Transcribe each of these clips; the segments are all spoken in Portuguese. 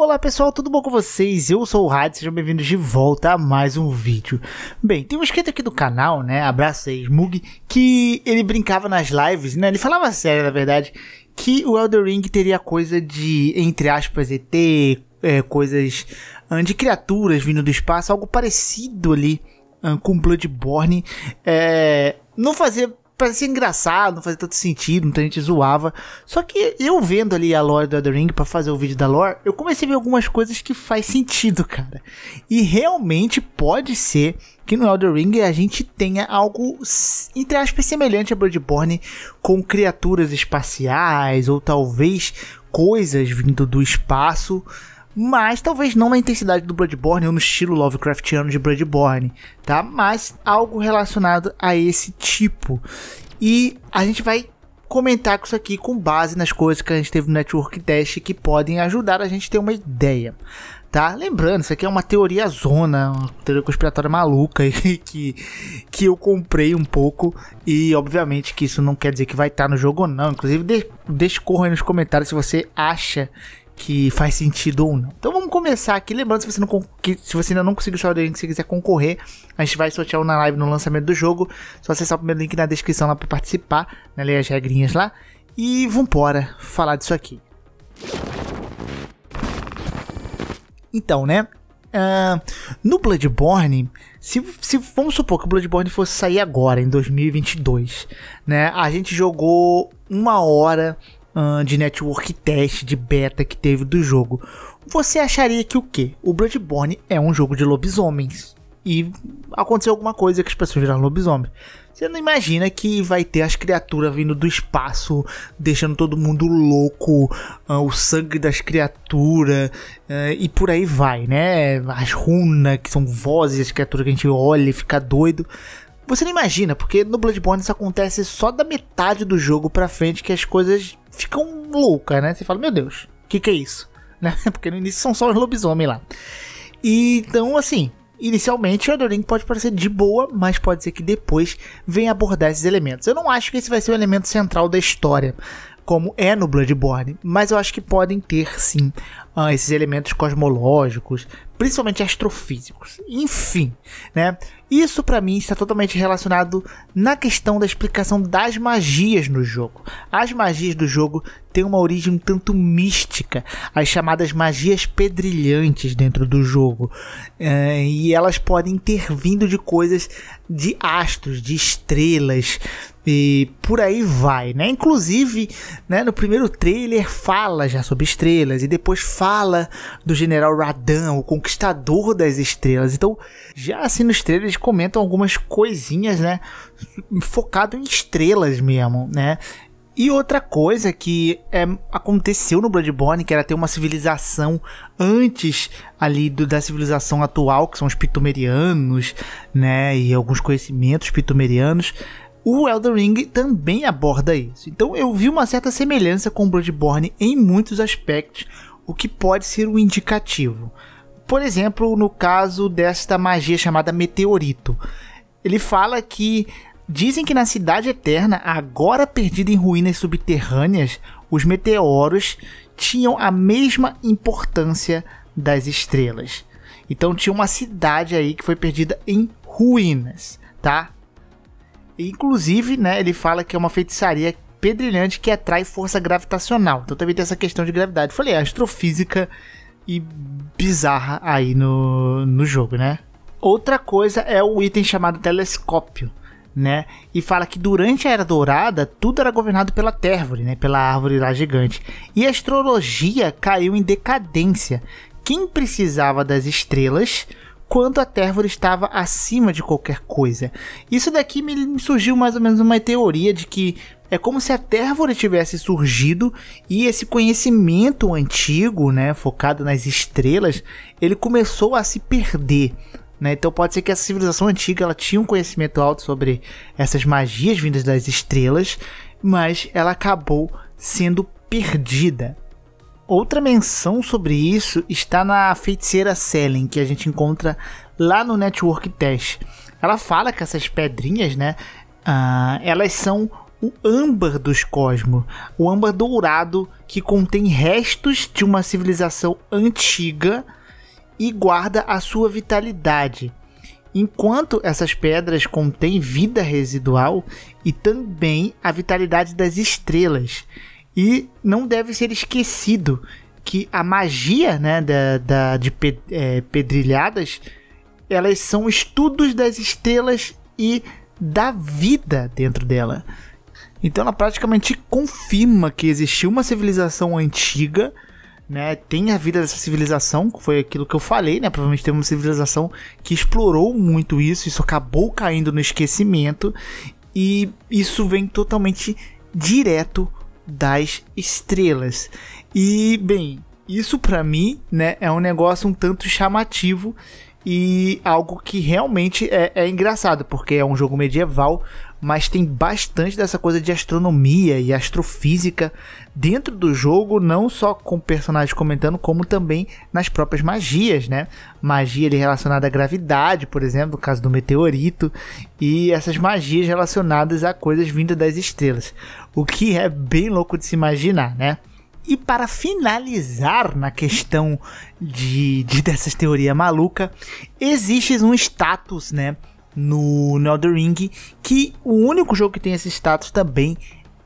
Olá pessoal, tudo bom com vocês? Eu sou o Hyde, sejam bem-vindos de volta a mais um vídeo. Bem, tem um escrito aqui do canal, né, abraço aí, Smug, que ele brincava nas lives, né, ele falava sério na verdade, que o Elder Ring teria coisa de, entre aspas, ET, é, coisas de criaturas vindo do espaço, algo parecido ali com Bloodborne, é, não fazia parecia engraçado, não fazia tanto sentido, muita gente zoava. Só que eu vendo ali a lore do Elden Ring pra fazer o vídeo da lore, eu comecei a ver algumas coisas que faz sentido, cara. E realmente pode ser que no Elden Ring a gente tenha algo, entre aspas, semelhante a Bloodborne, com criaturas espaciais, ou talvez coisas vindo do espaço mas talvez não na intensidade do Bloodborne ou no estilo Lovecraftiano de Bloodborne, tá? Mas algo relacionado a esse tipo. E a gente vai comentar com isso aqui com base nas coisas que a gente teve no Network Test que podem ajudar a gente a ter uma ideia. Tá? Lembrando, isso aqui é uma teoria zona, uma teoria conspiratória maluca que, que eu comprei um pouco e obviamente que isso não quer dizer que vai estar tá no jogo ou não. Inclusive, de, correr nos comentários se você acha que faz sentido ou não. Então vamos começar aqui. Lembrando, se você, não, que, se você ainda não conseguiu sortear o link, se quiser concorrer, a gente vai sortear na live no lançamento do jogo. Só acessar o primeiro link na descrição lá para participar, né, ler as regrinhas lá. E vambora falar disso aqui. Então, né? Uh, no Bloodborne, se, se, vamos supor que o Bloodborne fosse sair agora, em 2022, né? A gente jogou uma hora uh, de network test, de beta que teve do jogo, você acharia que o quê? O Bloodborne é um jogo de lobisomens. E aconteceu alguma coisa que as pessoas viraram lobisomens. Você não imagina que vai ter as criaturas vindo do espaço, deixando todo mundo louco, uh, o sangue das criaturas uh, e por aí vai, né? As runas, que são vozes, as criaturas que a gente olha e fica doido. Você não imagina, porque no Bloodborne isso acontece só da metade do jogo pra frente que as coisas ficam loucas, né? Você fala, meu Deus, o que, que é isso? Né? Porque no início são só os lobisomens lá. E, então, assim, inicialmente o Elden pode parecer de boa, mas pode ser que depois venha abordar esses elementos. Eu não acho que esse vai ser o elemento central da história, como é no Bloodborne, mas eu acho que podem ter sim uh, esses elementos cosmológicos, principalmente astrofísicos. Enfim, né? Isso para mim está totalmente relacionado na questão da explicação das magias no jogo. As magias do jogo têm uma origem um tanto mística, as chamadas magias pedrilhantes dentro do jogo, uh, e elas podem ter vindo de coisas de astros, de estrelas e por aí vai, né? Inclusive, né, no primeiro trailer fala já sobre estrelas e depois fala do General Radan, o conquistador das estrelas. Então, já assim nos trailers comentam algumas coisinhas, né, focado em estrelas mesmo, né? E outra coisa que é, aconteceu no Bloodborne, que era ter uma civilização antes ali do, da civilização atual, que são os pitumerianos, né, e alguns conhecimentos pitumerianos, o Elden Ring também aborda isso. Então eu vi uma certa semelhança com Bloodborne em muitos aspectos, o que pode ser um indicativo. Por exemplo, no caso desta magia chamada Meteorito. Ele fala que dizem que na Cidade Eterna, agora perdida em ruínas subterrâneas, os meteoros tinham a mesma importância das estrelas. Então tinha uma cidade aí que foi perdida em ruínas, tá? inclusive, né, ele fala que é uma feitiçaria pedrilhante que atrai força gravitacional. Então também tem essa questão de gravidade. Eu falei, é astrofísica e bizarra aí no, no jogo, né? Outra coisa é o item chamado telescópio, né? E fala que durante a Era Dourada, tudo era governado pela Térvore, né? Pela árvore lá gigante. E a astrologia caiu em decadência. Quem precisava das estrelas Quanto a Tervor estava acima de qualquer coisa. Isso daqui me surgiu mais ou menos uma teoria de que é como se a Térvore tivesse surgido e esse conhecimento antigo, né, focado nas estrelas, ele começou a se perder. Né? Então pode ser que essa civilização antiga ela tinha um conhecimento alto sobre essas magias vindas das estrelas, mas ela acabou sendo perdida. Outra menção sobre isso está na feiticeira Selen, que a gente encontra lá no Network Test. Ela fala que essas pedrinhas, né, uh, elas são o âmbar dos cosmos, o âmbar dourado que contém restos de uma civilização antiga e guarda a sua vitalidade. Enquanto essas pedras contêm vida residual e também a vitalidade das estrelas. E não deve ser esquecido que a magia né, da, da de ped, é, pedrilhadas elas são estudos das estrelas e da vida dentro dela. Então ela praticamente confirma que existiu uma civilização antiga, né? Tem a vida dessa civilização, que foi aquilo que eu falei, né? Provavelmente tem uma civilização que explorou muito isso, isso acabou caindo no esquecimento e isso vem totalmente direto das estrelas. E, bem, isso para mim, né, é um negócio um tanto chamativo e algo que realmente é, é engraçado, porque é um jogo medieval, mas tem bastante dessa coisa de astronomia e astrofísica dentro do jogo, não só com personagens comentando, como também nas próprias magias, né? Magia relacionada à gravidade, por exemplo, no caso do meteorito, e essas magias relacionadas a coisas vindas das estrelas, o que é bem louco de se imaginar, né? E para finalizar na questão de, de dessas teorias maluca, existe um status, né, no, no Ring, que o único jogo que tem esse status também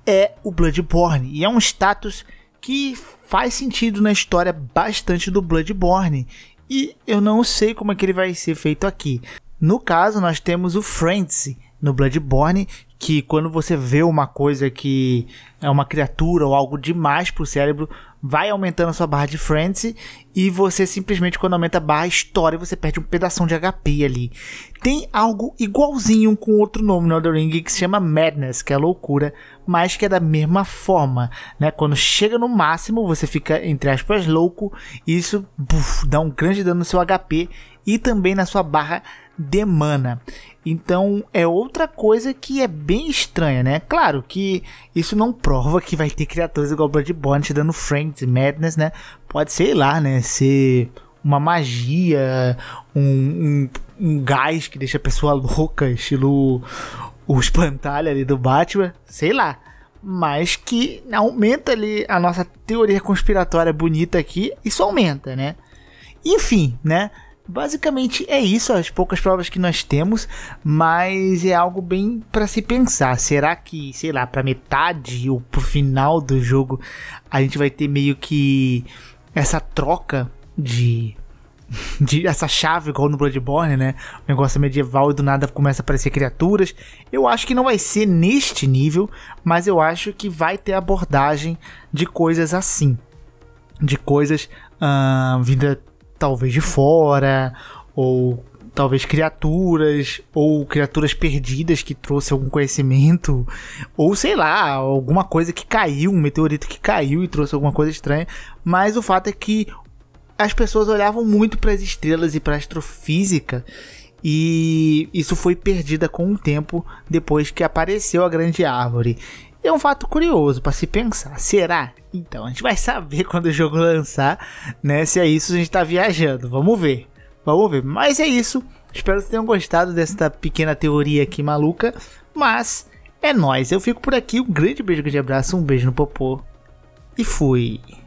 é o Bloodborne. E é um status que faz sentido na história bastante do Bloodborne. E eu não sei como é que ele vai ser feito aqui. No caso, nós temos o Frenzy, no Bloodborne, que quando você vê uma coisa que é uma criatura ou algo demais pro cérebro, vai aumentando a sua barra de frenzy e você simplesmente quando aumenta a barra estoura e você perde um pedaço de HP ali. Tem algo igualzinho com outro nome no Elden Ring que se chama Madness, que é loucura, mas que é da mesma forma, né? Quando chega no máximo, você fica entre aspas louco e isso buf, dá um grande dano no seu HP e também na sua barra de mana. Então é outra coisa que é bem estranha, né? Claro que isso não prova que vai ter criaturas igual Bloodborne te dando Friends Madness, né? Pode, sei lá, né? Ser uma magia, um, um, um gás que deixa a pessoa louca, estilo o espantalho ali do Batman, sei lá. Mas que aumenta ali a nossa teoria conspiratória bonita aqui, isso aumenta, né? Enfim, né? Basicamente é isso, as poucas provas que nós temos, mas é algo bem para se pensar. Será que, sei lá, para metade ou pro final do jogo a gente vai ter meio que essa troca de de essa chave igual no Bloodborne, né? O negócio medieval e do nada começa a aparecer criaturas. Eu acho que não vai ser neste nível, mas eu acho que vai ter abordagem de coisas assim, de coisas uh, talvez de fora, ou talvez criaturas, ou criaturas perdidas que trouxe algum conhecimento, ou sei lá, alguma coisa que caiu, um meteorito que caiu e trouxe alguma coisa estranha. Mas o fato é que as pessoas olhavam muito para as estrelas e para a astrofísica e isso foi perdida com o tempo depois que apareceu a grande árvore. É um fato curioso para se pensar. Será? Então, a gente vai saber quando o jogo lançar, né? Se é isso, a gente está viajando. Vamos ver. Vamos ver. Mas é isso. Espero que tenham gostado desta pequena teoria aqui maluca. Mas é nóis. Eu fico por aqui. Um grande beijo, grande abraço. Um beijo no popô. E fui.